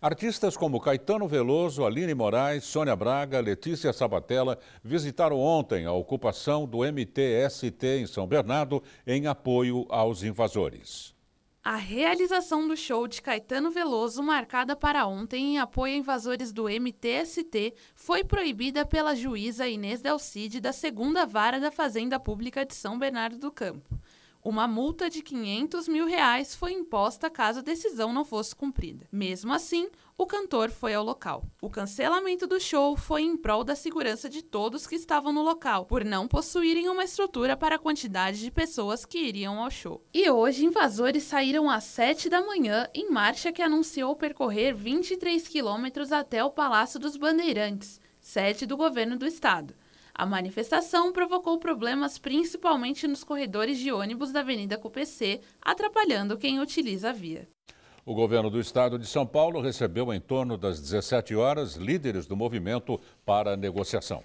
Artistas como Caetano Veloso, Aline Moraes, Sônia Braga, Letícia Sabatella visitaram ontem a ocupação do MTST em São Bernardo em apoio aos invasores. A realização do show de Caetano Veloso, marcada para ontem em apoio a invasores do MTST, foi proibida pela juíza Inês Delcide da segunda vara da Fazenda Pública de São Bernardo do Campo. Uma multa de 500 mil reais foi imposta caso a decisão não fosse cumprida. Mesmo assim, o cantor foi ao local. O cancelamento do show foi em prol da segurança de todos que estavam no local, por não possuírem uma estrutura para a quantidade de pessoas que iriam ao show. E hoje, invasores saíram às 7 da manhã em marcha que anunciou percorrer 23 quilômetros até o Palácio dos Bandeirantes, sede do governo do estado a manifestação provocou problemas principalmente nos corredores de ônibus da Avenida Copc, atrapalhando quem utiliza a via. O governo do estado de São Paulo recebeu em torno das 17 horas líderes do movimento para a negociação.